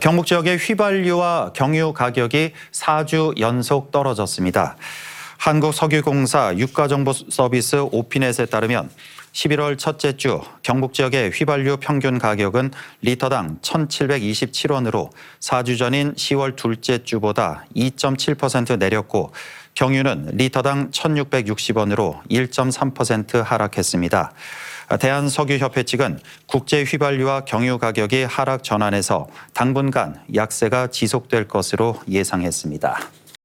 경북 지역의 휘발유와 경유 가격이 4주 연속 떨어졌습니다. 한국석유공사 유가정보서비스 오피넷에 따르면 11월 첫째 주 경북 지역의 휘발유 평균 가격은 리터당 1,727원으로 4주 전인 10월 둘째 주보다 2.7% 내렸고 경유는 리터당 1,660원으로 1.3% 하락했습니다. 대한석유협회 측은 국제 휘발유와 경유 가격이 하락 전환에서 당분간 약세가 지속될 것으로 예상했습니다.